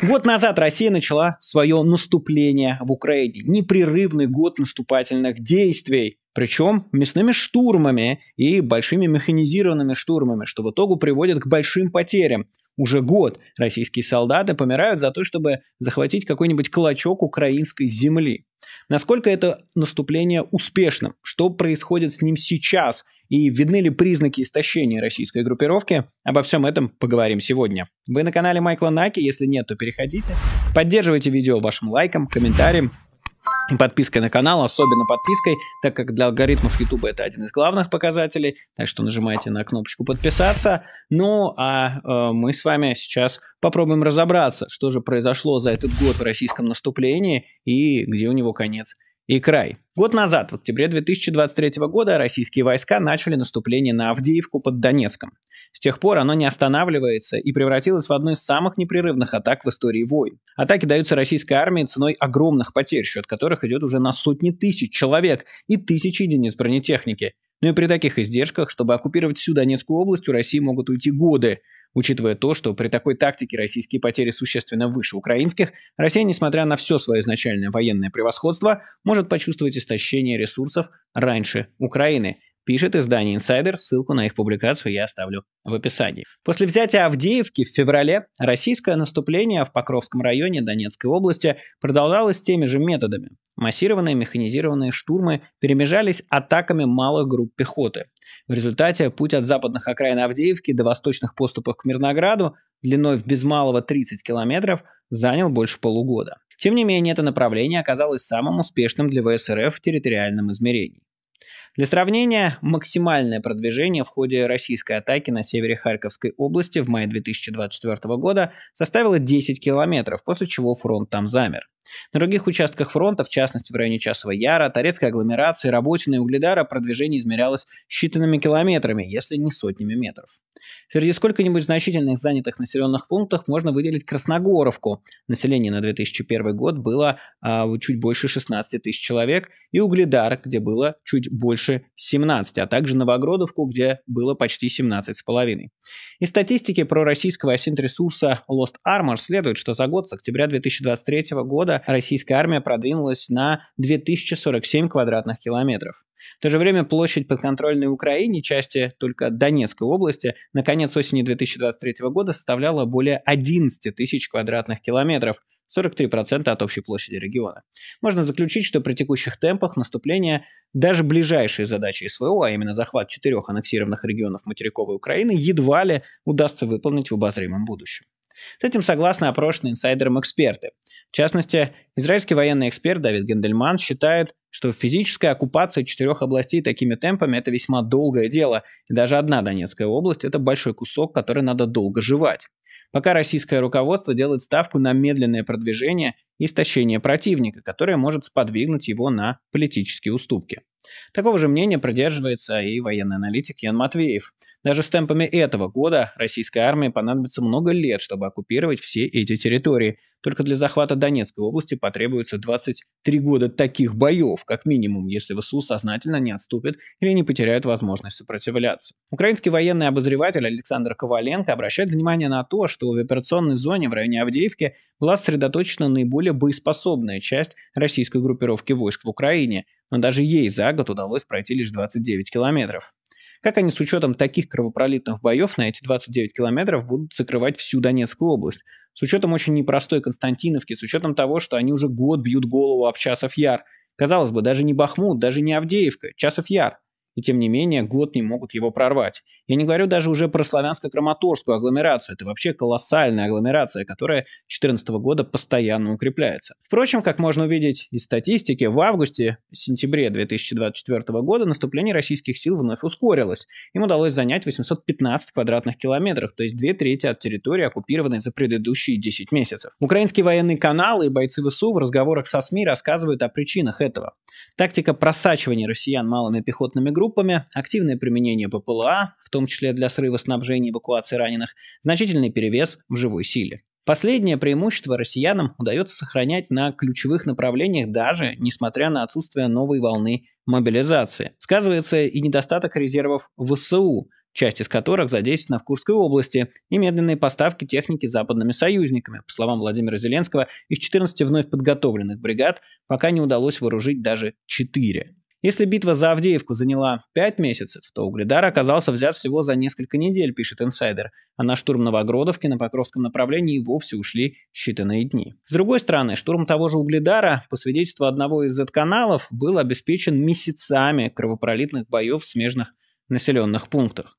Год назад Россия начала свое наступление в Украине. Непрерывный год наступательных действий. Причем мясными штурмами и большими механизированными штурмами, что в итогу приводит к большим потерям. Уже год российские солдаты помирают за то, чтобы захватить какой-нибудь клочок украинской земли. Насколько это наступление успешным? Что происходит с ним сейчас? и видны ли признаки истощения российской группировки. Обо всем этом поговорим сегодня. Вы на канале Майкла Наки, если нет, то переходите. Поддерживайте видео вашим лайком, комментарием и подпиской на канал, особенно подпиской, так как для алгоритмов YouTube это один из главных показателей, так что нажимайте на кнопочку подписаться. Ну, а э, мы с вами сейчас попробуем разобраться, что же произошло за этот год в российском наступлении и где у него конец – и край. Год назад, в октябре 2023 года, российские войска начали наступление на Авдеевку под Донецком. С тех пор оно не останавливается и превратилось в одну из самых непрерывных атак в истории войн. Атаки даются российской армии ценой огромных потерь, счет которых идет уже на сотни тысяч человек и тысячи единиц бронетехники. Но ну и при таких издержках, чтобы оккупировать всю Донецкую область, у России могут уйти годы – Учитывая то, что при такой тактике российские потери существенно выше украинских, Россия, несмотря на все свое изначальное военное превосходство, может почувствовать истощение ресурсов раньше Украины пишет издание Insider. Ссылку на их публикацию я оставлю в описании. После взятия Авдеевки в феврале российское наступление в Покровском районе Донецкой области продолжалось теми же методами. Массированные механизированные штурмы перемежались атаками малых групп пехоты. В результате путь от западных окраин Авдеевки до восточных поступов к Мирнограду длиной в без малого 30 километров занял больше полугода. Тем не менее, это направление оказалось самым успешным для ВСРФ в территориальном измерении. Для сравнения, максимальное продвижение в ходе российской атаки на севере Харьковской области в мае 2024 года составило 10 километров, после чего фронт там замер. На других участках фронта, в частности в районе Часового Яра, Торецкой агломерации, Работина и Угледара продвижение измерялось считанными километрами, если не сотнями метров. Среди сколько-нибудь значительных занятых населенных пунктов можно выделить Красногоровку. Население на 2001 год было а, чуть больше 16 тысяч человек, и Угледар, где было чуть больше 17, а также Новогродовку, где было почти 17,5. Из статистики про российского асинт-ресурса Lost Armor следует, что за год с октября 2023 года российская армия продвинулась на 2047 квадратных километров. В то же время площадь подконтрольной Украине, части только Донецкой области, на конец осени 2023 года составляла более 11 тысяч квадратных километров, 43% от общей площади региона. Можно заключить, что при текущих темпах наступления даже ближайшие задачи СВО, а именно захват четырех аннексированных регионов материковой Украины, едва ли удастся выполнить в обозримом будущем. С этим согласны опрошенные инсайдером эксперты. В частности, израильский военный эксперт Давид Гендельман считает, что физическая оккупация четырех областей такими темпами – это весьма долгое дело, и даже одна Донецкая область – это большой кусок, который надо долго жевать. Пока российское руководство делает ставку на медленное продвижение и истощение противника, которое может сподвигнуть его на политические уступки. Такого же мнения придерживается и военный аналитик Ян Матвеев. Даже с темпами этого года российской армии понадобится много лет, чтобы оккупировать все эти территории. Только для захвата Донецкой области потребуется 23 года таких боев, как минимум, если ВСУ сознательно не отступит или не потеряет возможность сопротивляться. Украинский военный обозреватель Александр Коваленко обращает внимание на то, что в операционной зоне в районе Авдеевки была сосредоточена наиболее боеспособная часть российской группировки войск в Украине – но даже ей за год удалось пройти лишь 29 километров. Как они с учетом таких кровопролитных боев на эти 29 километров будут закрывать всю Донецкую область? С учетом очень непростой Константиновки, с учетом того, что они уже год бьют голову об Часов Яр. Казалось бы, даже не Бахмут, даже не Авдеевка, Часов Яр и тем не менее год не могут его прорвать. Я не говорю даже уже про славянско-краматорскую агломерацию. Это вообще колоссальная агломерация, которая 2014 года постоянно укрепляется. Впрочем, как можно увидеть из статистики, в августе-сентябре 2024 года наступление российских сил вновь ускорилось. Им удалось занять 815 квадратных километров, то есть две трети от территории, оккупированной за предыдущие 10 месяцев. Украинские военные каналы и бойцы ВСУ в разговорах со СМИ рассказывают о причинах этого. Тактика просачивания россиян малыми пехотными группами группами, активное применение ППЛА, в том числе для срыва снабжения и эвакуации раненых, значительный перевес в живой силе. Последнее преимущество россиянам удается сохранять на ключевых направлениях даже несмотря на отсутствие новой волны мобилизации. Сказывается и недостаток резервов ВСУ, часть из которых задействована в Курской области, и медленные поставки техники западными союзниками. По словам Владимира Зеленского, из 14 вновь подготовленных бригад пока не удалось вооружить даже 4. Если битва за Авдеевку заняла 5 месяцев, то Угледар оказался взят всего за несколько недель, пишет инсайдер, а на штурм Новогродовки на Покровском направлении вовсе ушли считанные дни. С другой стороны, штурм того же Угледара, по свидетельству одного из Z-каналов, был обеспечен месяцами кровопролитных боев в смежных населенных пунктах.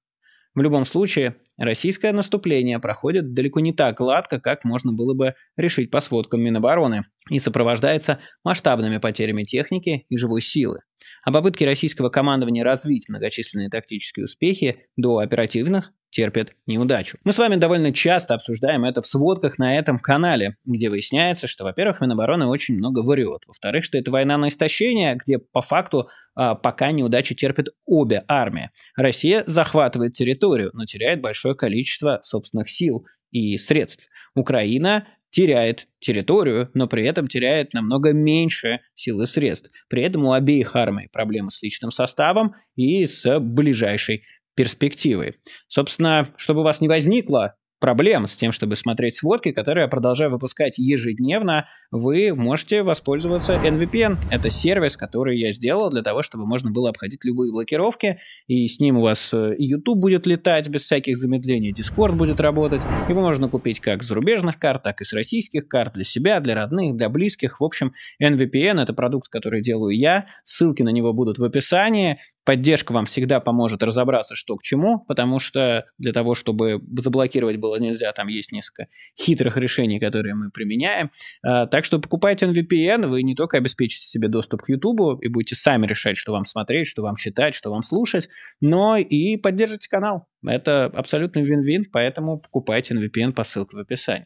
В любом случае, российское наступление проходит далеко не так гладко, как можно было бы решить по сводкам Минобороны, и сопровождается масштабными потерями техники и живой силы. А попытки российского командования развить многочисленные тактические успехи до оперативных терпят неудачу. Мы с вами довольно часто обсуждаем это в сводках на этом канале, где выясняется, что, во-первых, Минобороны очень много врет, во-вторых, что это война на истощение, где по факту а, пока неудачи терпят обе армии. Россия захватывает территорию, но теряет большое количество собственных сил и средств. Украина теряет территорию, но при этом теряет намного меньше сил и средств. При этом у обеих армий проблемы с личным составом и с ближайшей перспективой. Собственно, чтобы у вас не возникло проблем с тем, чтобы смотреть сводки, которые я продолжаю выпускать ежедневно, вы можете воспользоваться NVPN. Это сервис, который я сделал для того, чтобы можно было обходить любые блокировки, и с ним у вас э, и YouTube будет летать без всяких замедлений, Discord будет работать, его можно купить как с зарубежных карт, так и с российских карт для себя, для родных, для близких. В общем, NVPN — это продукт, который делаю я, ссылки на него будут в описании, Поддержка вам всегда поможет разобраться, что к чему, потому что для того, чтобы заблокировать было нельзя, там есть несколько хитрых решений, которые мы применяем. А, так что покупайте NVPN, вы не только обеспечите себе доступ к YouTube и будете сами решать, что вам смотреть, что вам читать, что вам слушать, но и поддержите канал. Это абсолютно вин-вин, поэтому покупайте NVPN по ссылке в описании.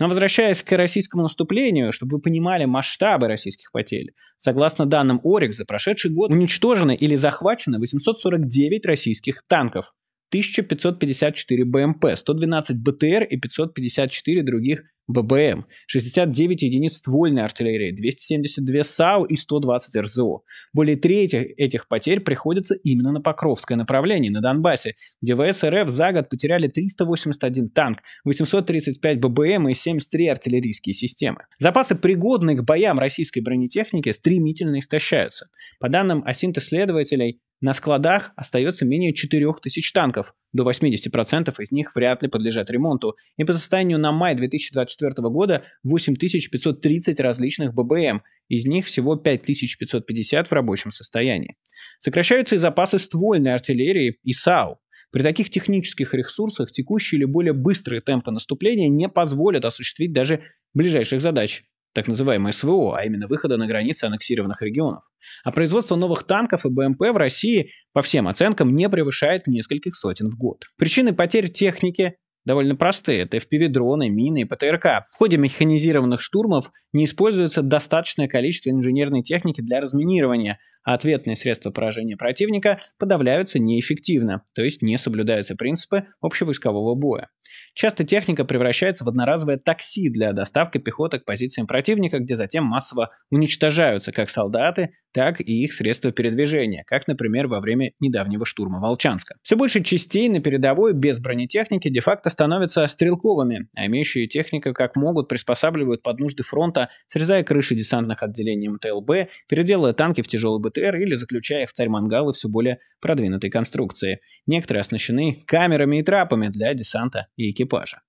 Но возвращаясь к российскому наступлению, чтобы вы понимали масштабы российских потерь, согласно данным ОРИК, за прошедший год уничтожено или захвачено 849 российских танков, 1554 БМП, 112 БТР и 554 других ББМ, 69 единиц ствольной артиллерии, 272 САУ и 120 РЗО. Более трети этих потерь приходится именно на Покровское направление, на Донбассе, где ВСРФ за год потеряли 381 танк, 835 ББМ и 73 артиллерийские системы. Запасы, пригодные к боям российской бронетехники, стремительно истощаются. По данным осинт исследователей на складах остается менее 4000 танков, до 80% из них вряд ли подлежат ремонту, и по состоянию на май 2024 года 8530 различных ББМ, из них всего 5550 в рабочем состоянии. Сокращаются и запасы ствольной артиллерии и САУ. При таких технических ресурсах текущие или более быстрые темпы наступления не позволят осуществить даже ближайших задач, так называемое СВО, а именно выхода на границы аннексированных регионов. А производство новых танков и БМП в России, по всем оценкам, не превышает нескольких сотен в год. Причины потерь техники довольно простые. Это FPV-дроны, мины и ПТРК. В ходе механизированных штурмов не используется достаточное количество инженерной техники для разминирования, ответные средства поражения противника подавляются неэффективно, то есть не соблюдаются принципы общевойскового боя. Часто техника превращается в одноразовое такси для доставки пехоты к позициям противника, где затем массово уничтожаются как солдаты, так и их средства передвижения, как, например, во время недавнего штурма Волчанска. Все больше частей на передовой без бронетехники де-факто становятся стрелковыми, а имеющие технику как могут приспосабливают под нужды фронта, срезая крыши десантных отделений МТЛБ, переделывая танки в тяжелый БТР или заключая их в царь-мангалы все более продвинутой конструкции. Некоторые оснащены камерами и трапами для десанта и экипажа.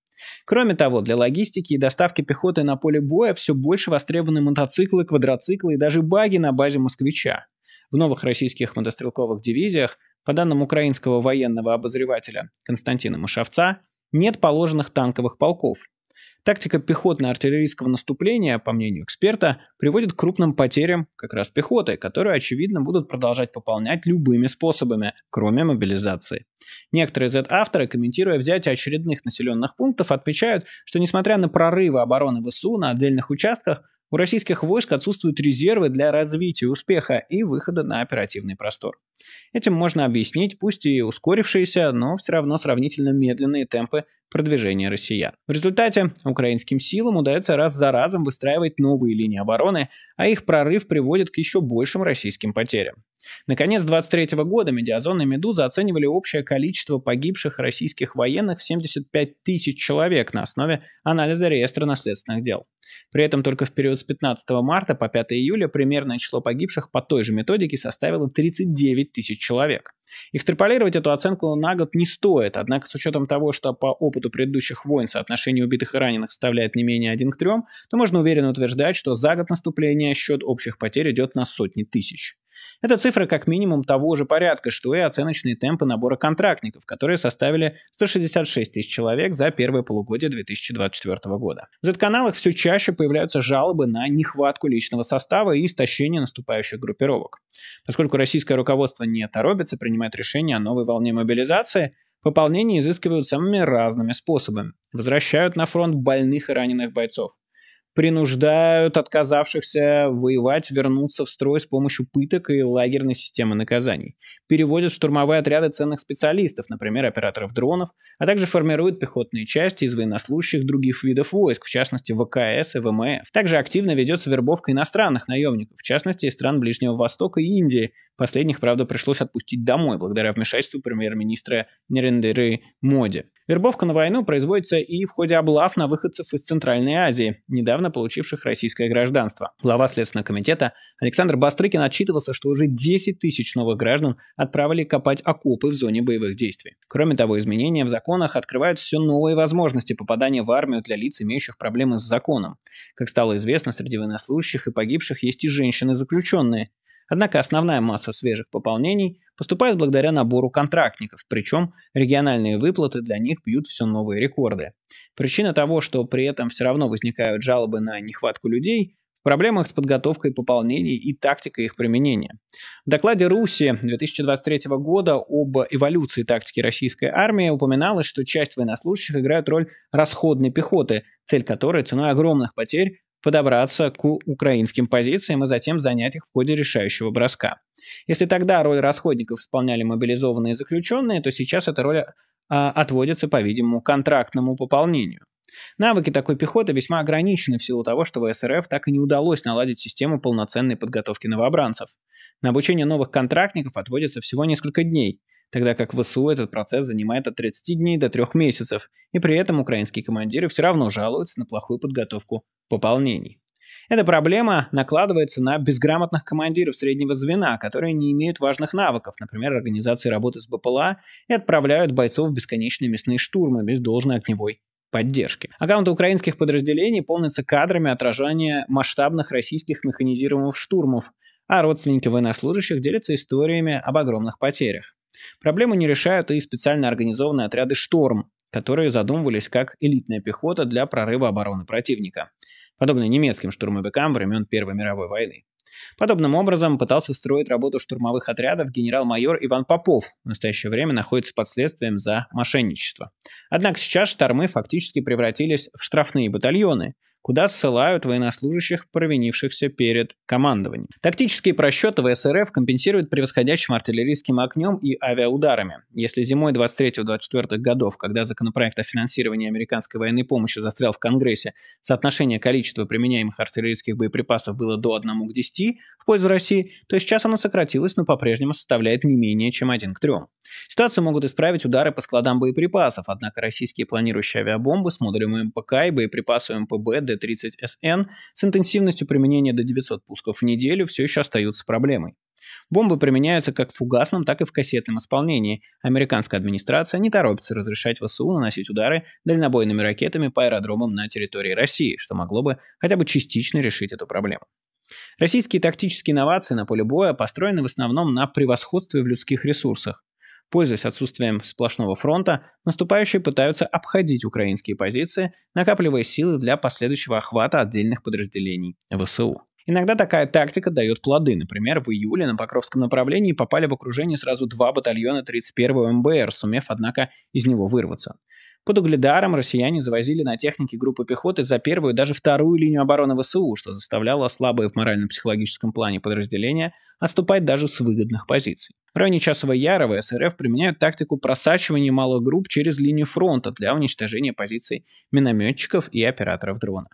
Кроме того, для логистики и доставки пехоты на поле боя все больше востребованы мотоциклы, квадроциклы и даже баги на базе «Москвича». В новых российских мотострелковых дивизиях, по данным украинского военного обозревателя Константина Мышевца, нет положенных танковых полков, Тактика пехотно-артиллерийского наступления, по мнению эксперта, приводит к крупным потерям как раз пехоты, которые, очевидно, будут продолжать пополнять любыми способами, кроме мобилизации. Некоторые Z-авторы, комментируя взятие очередных населенных пунктов, отмечают, что несмотря на прорывы обороны ВСУ на отдельных участках, у российских войск отсутствуют резервы для развития успеха и выхода на оперативный простор. Этим можно объяснить, пусть и ускорившиеся, но все равно сравнительно медленные темпы продвижения россиян. В результате украинским силам удается раз за разом выстраивать новые линии обороны, а их прорыв приводит к еще большим российским потерям. Наконец 23 года «Медиазон» и «Медуза» оценивали общее количество погибших российских военных в 75 тысяч человек на основе анализа реестра наследственных дел. При этом только в период с 15 марта по 5 июля примерное число погибших по той же методике составило 39 тысяч человек. Экстраполировать эту оценку на год не стоит, однако с учетом того, что по опыту предыдущих войн соотношение убитых и раненых составляет не менее 1 к 3, то можно уверенно утверждать, что за год наступления счет общих потерь идет на сотни тысяч. Это цифра как минимум того же порядка, что и оценочные темпы набора контрактников, которые составили 166 тысяч человек за первое полугодие 2024 года. В Z-каналах все чаще появляются жалобы на нехватку личного состава и истощение наступающих группировок. Поскольку российское руководство не торопится принимать решение о новой волне мобилизации, пополнение изыскивают самыми разными способами. Возвращают на фронт больных и раненых бойцов, принуждают отказавшихся воевать вернуться в строй с помощью пыток и лагерной системы наказаний, переводят в штурмовые отряды ценных специалистов, например, операторов дронов, а также формируют пехотные части из военнослужащих других видов войск, в частности ВКС и ВМФ. Также активно ведется вербовка иностранных наемников, в частности из стран Ближнего Востока и Индии. Последних, правда, пришлось отпустить домой благодаря вмешательству премьер-министра Нерендеры Моди. Вербовка на войну производится и в ходе облав на выходцев из Центральной Азии, недавно получивших российское гражданство. Глава Следственного комитета Александр Бастрыкин отчитывался, что уже 10 тысяч новых граждан отправили копать окопы в зоне боевых действий. Кроме того, изменения в законах открывают все новые возможности попадания в армию для лиц, имеющих проблемы с законом. Как стало известно, среди военнослужащих и погибших есть и женщины-заключенные, Однако основная масса свежих пополнений поступает благодаря набору контрактников, причем региональные выплаты для них бьют все новые рекорды. Причина того, что при этом все равно возникают жалобы на нехватку людей, в проблемах с подготовкой пополнений и тактикой их применения. В докладе Руси 2023 года об эволюции тактики российской армии упоминалось, что часть военнослужащих играют роль расходной пехоты, цель которой ценой огромных потерь подобраться к украинским позициям и затем занять их в ходе решающего броска. Если тогда роль расходников исполняли мобилизованные заключенные, то сейчас эта роль а, отводится, по-видимому, контрактному пополнению. Навыки такой пехоты весьма ограничены в силу того, что в СРФ так и не удалось наладить систему полноценной подготовки новобранцев. На обучение новых контрактников отводится всего несколько дней, тогда как в СУ этот процесс занимает от 30 дней до 3 месяцев, и при этом украинские командиры все равно жалуются на плохую подготовку пополнений. Эта проблема накладывается на безграмотных командиров среднего звена, которые не имеют важных навыков, например, организации работы с БПЛА, и отправляют бойцов в бесконечные мясные штурмы без должной огневой поддержки. Аккаунты украинских подразделений полнятся кадрами отражения масштабных российских механизированных штурмов, а родственники военнослужащих делятся историями об огромных потерях. Проблему не решают и специально организованные отряды «Шторм», которые задумывались как элитная пехота для прорыва обороны противника, подобно немецким штурмовикам времен Первой мировой войны. Подобным образом пытался строить работу штурмовых отрядов генерал-майор Иван Попов, в настоящее время находится под следствием за мошенничество. Однако сейчас штормы фактически превратились в штрафные батальоны, куда ссылают военнослужащих, провинившихся перед командованием. Тактические просчеты ВСРФ компенсируют превосходящим артиллерийским огнем и авиаударами. Если зимой 23-24 годов, когда законопроект о финансировании американской военной помощи застрял в Конгрессе, соотношение количества применяемых артиллерийских боеприпасов было до 1 к 10, 10 в пользу России, то сейчас она сократилась, но по-прежнему составляет не менее чем 1 к 3. Ситуацию могут исправить удары по складам боеприпасов, однако российские планирующие авиабомбы с модулем МПК и боеприпасы МПБ Д-30СН с интенсивностью применения до 900 пусков в неделю все еще остаются проблемой. Бомбы применяются как в фугасном, так и в кассетном исполнении. Американская администрация не торопится разрешать ВСУ наносить удары дальнобойными ракетами по аэродромам на территории России, что могло бы хотя бы частично решить эту проблему. Российские тактические инновации на поле боя построены в основном на превосходстве в людских ресурсах. Пользуясь отсутствием сплошного фронта, наступающие пытаются обходить украинские позиции, накапливая силы для последующего охвата отдельных подразделений ВСУ. Иногда такая тактика дает плоды. Например, в июле на Покровском направлении попали в окружение сразу два батальона 31-го МБР, сумев, однако, из него вырваться. Под Угледаром россияне завозили на технике группы пехоты за первую и даже вторую линию обороны ВСУ, что заставляло слабые в морально-психологическом плане подразделения отступать даже с выгодных позиций. В районе Часовой Яры в СРФ применяют тактику просачивания малых групп через линию фронта для уничтожения позиций минометчиков и операторов дрона.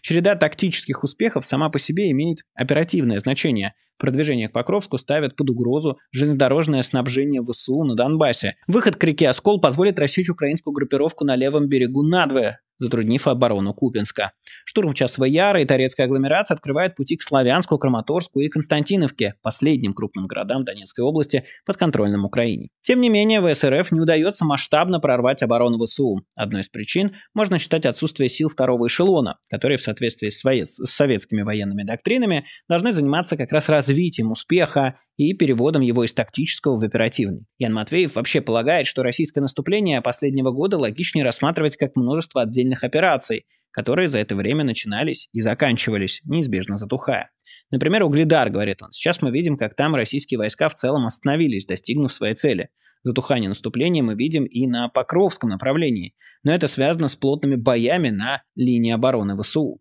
Череда тактических успехов сама по себе имеет оперативное значение, Продвижение к Покровску ставят под угрозу железнодорожное снабжение ВСУ на Донбассе. Выход к реке Оскол позволит рассечь украинскую группировку на левом берегу надвое, затруднив оборону Купинска. Штурм Часовой Яры и Торецкая агломерация открывает пути к Славянску, Краматорску и Константиновке, последним крупным городам Донецкой области под подконтрольным Украине. Тем не менее, ВСРФ не удается масштабно прорвать оборону ВСУ. Одной из причин можно считать отсутствие сил второго эшелона, которые в соответствии с, воец... с советскими военными доктринами должны заниматься как раз развитием развитием успеха и переводом его из тактического в оперативный. Ян Матвеев вообще полагает, что российское наступление последнего года логичнее рассматривать как множество отдельных операций, которые за это время начинались и заканчивались, неизбежно затухая. Например, Угледар, говорит он, сейчас мы видим, как там российские войска в целом остановились, достигнув своей цели. Затухание наступления мы видим и на Покровском направлении, но это связано с плотными боями на линии обороны ВСУ.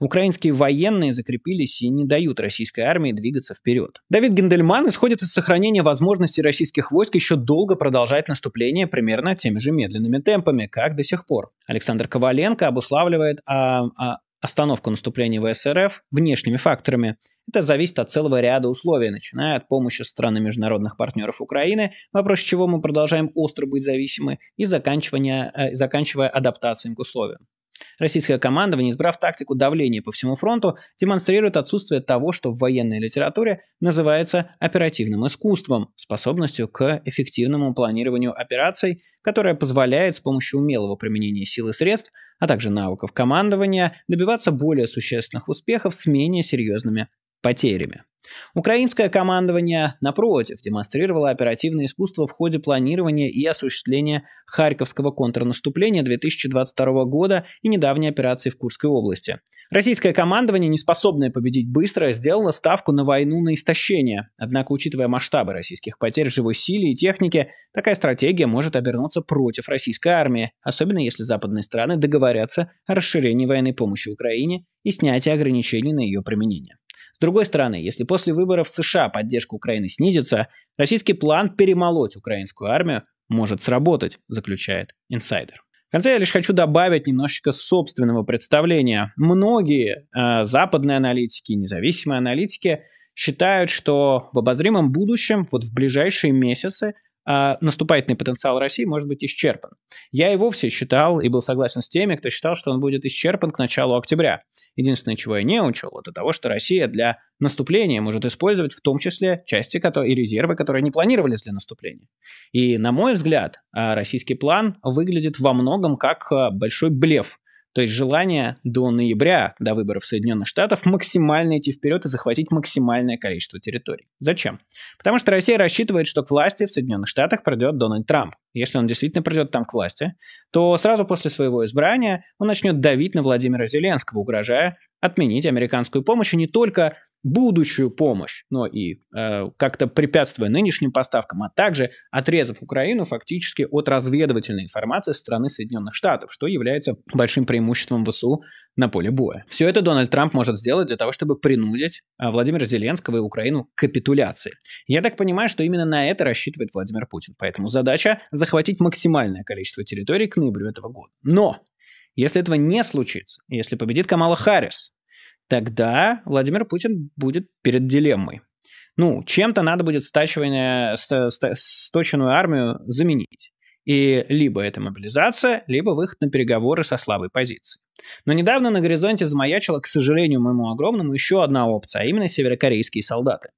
Украинские военные закрепились и не дают российской армии двигаться вперед. Давид Гендельман исходит из сохранения возможности российских войск еще долго продолжать наступление примерно теми же медленными темпами, как до сих пор. Александр Коваленко обуславливает а, а, остановку наступления ВСРФ внешними факторами. Это зависит от целого ряда условий, начиная от помощи страны международных партнеров Украины, вопрос чего мы продолжаем остро быть зависимы, и заканчивая, э, заканчивая адаптацией к условиям. Российское командование, избрав тактику давления по всему фронту, демонстрирует отсутствие того, что в военной литературе называется оперативным искусством, способностью к эффективному планированию операций, которое позволяет с помощью умелого применения сил и средств, а также навыков командования добиваться более существенных успехов с менее серьезными потерями. Украинское командование, напротив, демонстрировало оперативное искусство в ходе планирования и осуществления Харьковского контрнаступления 2022 года и недавней операции в Курской области. Российское командование, не способное победить быстро, сделало ставку на войну на истощение. Однако, учитывая масштабы российских потерь живой силы и техники, такая стратегия может обернуться против российской армии, особенно если западные страны договорятся о расширении военной помощи Украине и снятии ограничений на ее применение. С другой стороны, если после выборов в США поддержка Украины снизится, российский план перемолоть украинскую армию может сработать, заключает инсайдер. В конце я лишь хочу добавить немножечко собственного представления. Многие э, западные аналитики, независимые аналитики считают, что в обозримом будущем, вот в ближайшие месяцы, а, наступательный потенциал России может быть исчерпан. Я и вовсе считал и был согласен с теми, кто считал, что он будет исчерпан к началу октября. Единственное, чего я не учел, это того, что Россия для наступления может использовать в том числе части которые, и резервы, которые не планировались для наступления. И, на мой взгляд, а, российский план выглядит во многом как а, большой блеф то есть желание до ноября, до выборов Соединенных Штатов, максимально идти вперед и захватить максимальное количество территорий. Зачем? Потому что Россия рассчитывает, что к власти в Соединенных Штатах придет Дональд Трамп. Если он действительно придет там к власти, то сразу после своего избрания он начнет давить на Владимира Зеленского, угрожая отменить американскую помощь и не только будущую помощь, но и э, как-то препятствуя нынешним поставкам, а также отрезав Украину фактически от разведывательной информации страны Соединенных Штатов, что является большим преимуществом ВСУ на поле боя. Все это Дональд Трамп может сделать для того, чтобы принудить э, Владимира Зеленского и Украину к капитуляции. Я так понимаю, что именно на это рассчитывает Владимир Путин, поэтому задача захватить максимальное количество территорий к ноябрю этого года. Но если этого не случится, если победит Камала Харрис, тогда Владимир Путин будет перед дилеммой. Ну, чем-то надо будет стачивание, сточенную армию заменить. И либо это мобилизация, либо выход на переговоры со слабой позицией. Но недавно на горизонте замаячила, к сожалению моему огромному, еще одна опция, а именно северокорейские солдаты.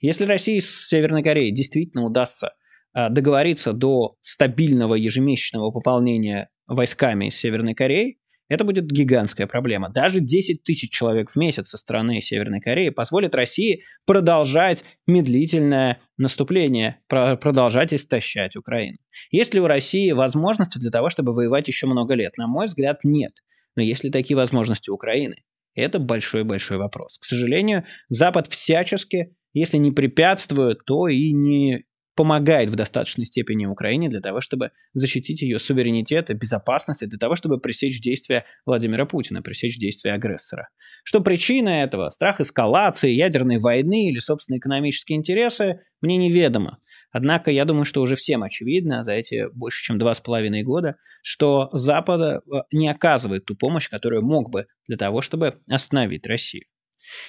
Если России с Северной Кореей действительно удастся а, договориться до стабильного ежемесячного пополнения войсками из Северной Кореи, это будет гигантская проблема. Даже 10 тысяч человек в месяц со стороны Северной Кореи позволит России продолжать медлительное наступление, про- продолжать истощать Украину. Есть ли у России возможности для того, чтобы воевать еще много лет? На мой взгляд, нет. Но есть ли такие возможности у Украины? Это большой-большой вопрос. К сожалению, Запад всячески, если не препятствует, то и не помогает в достаточной степени Украине для того, чтобы защитить ее суверенитет и безопасность, и для того, чтобы пресечь действия Владимира Путина, пресечь действия агрессора. Что причина этого, страх эскалации, ядерной войны или собственные экономические интересы, мне неведомо. Однако я думаю, что уже всем очевидно за эти больше чем два с половиной года, что Запада э, не оказывает ту помощь, которую мог бы для того, чтобы остановить Россию.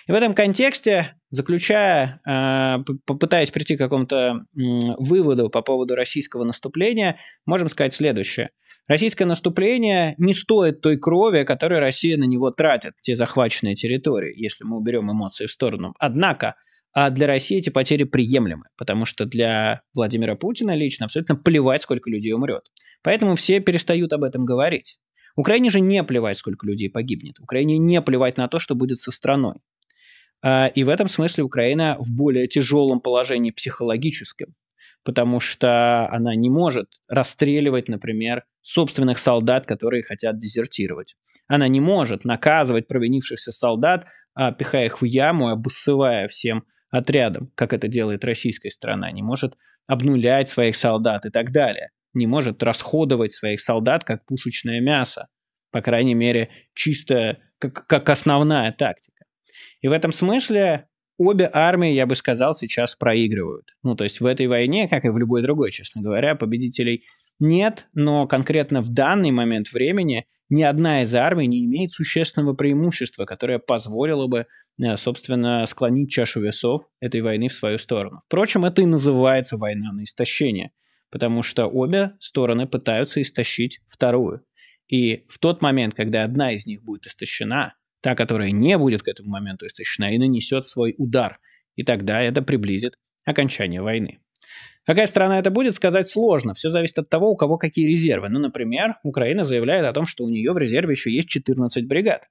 И в этом контексте, заключая, э, попытаясь прийти к какому-то выводу по поводу российского наступления, можем сказать следующее. Российское наступление не стоит той крови, которую Россия на него тратит, те захваченные территории, если мы уберем эмоции в сторону. Однако, а для России эти потери приемлемы, потому что для Владимира Путина лично абсолютно плевать, сколько людей умрет. Поэтому все перестают об этом говорить. Украине же не плевать, сколько людей погибнет. Украине не плевать на то, что будет со страной. А, и в этом смысле Украина в более тяжелом положении психологическом, потому что она не может расстреливать, например, собственных солдат, которые хотят дезертировать. Она не может наказывать провинившихся солдат, а, пихая их в яму и обоссывая всем отрядом, как это делает российская страна, не может обнулять своих солдат и так далее, не может расходовать своих солдат как пушечное мясо, по крайней мере, чисто как, как основная тактика. И в этом смысле обе армии, я бы сказал, сейчас проигрывают. Ну, то есть в этой войне, как и в любой другой, честно говоря, победителей нет, но конкретно в данный момент времени ни одна из армий не имеет существенного преимущества, которое позволило бы, э, собственно, склонить чашу весов этой войны в свою сторону. Впрочем, это и называется война на истощение, потому что обе стороны пытаются истощить вторую. И в тот момент, когда одна из них будет истощена, Та, которая не будет к этому моменту истощена и нанесет свой удар. И тогда это приблизит окончание войны. Какая страна это будет, сказать сложно. Все зависит от того, у кого какие резервы. Ну, например, Украина заявляет о том, что у нее в резерве еще есть 14 бригад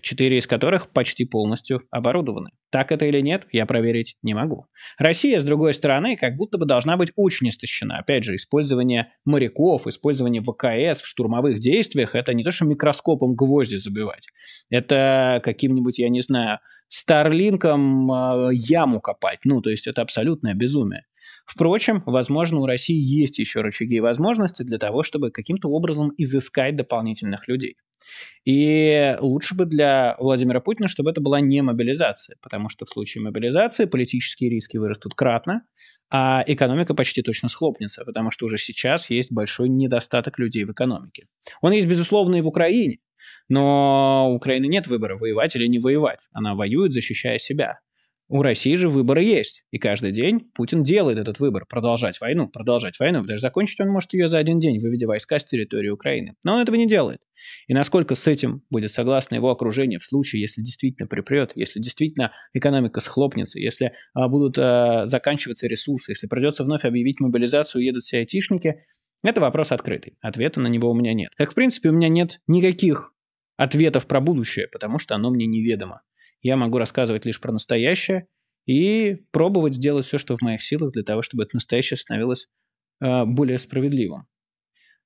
четыре из которых почти полностью оборудованы. Так это или нет, я проверить не могу. Россия, с другой стороны, как будто бы должна быть очень истощена. Опять же, использование моряков, использование ВКС в штурмовых действиях – это не то, что микроскопом гвозди забивать. Это каким-нибудь, я не знаю, старлинком э, яму копать. Ну, то есть это абсолютное безумие. Впрочем, возможно, у России есть еще рычаги и возможности для того, чтобы каким-то образом изыскать дополнительных людей. И лучше бы для Владимира Путина, чтобы это была не мобилизация, потому что в случае мобилизации политические риски вырастут кратно, а экономика почти точно схлопнется, потому что уже сейчас есть большой недостаток людей в экономике. Он есть, безусловно, и в Украине, но у Украины нет выбора, воевать или не воевать. Она воюет, защищая себя. У России же выборы есть. И каждый день Путин делает этот выбор. Продолжать войну, продолжать войну. Даже закончить он может ее за один день, выведя войска с территории Украины. Но он этого не делает. И насколько с этим будет согласно его окружение в случае, если действительно припрет, если действительно экономика схлопнется, если а, будут а, заканчиваться ресурсы, если придется вновь объявить мобилизацию, едут все айтишники, это вопрос открытый. Ответа на него у меня нет. Как, в принципе, у меня нет никаких ответов про будущее, потому что оно мне неведомо. Я могу рассказывать лишь про настоящее и пробовать сделать все, что в моих силах, для того, чтобы это настоящее становилось э, более справедливым.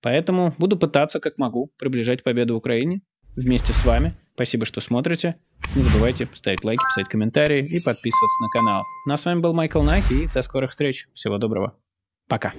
Поэтому буду пытаться, как могу, приближать победу Украине вместе с вами. Спасибо, что смотрите. Не забывайте ставить лайки, писать комментарии и подписываться на канал. Ну а с вами был Майкл Найк и до скорых встреч. Всего доброго. Пока.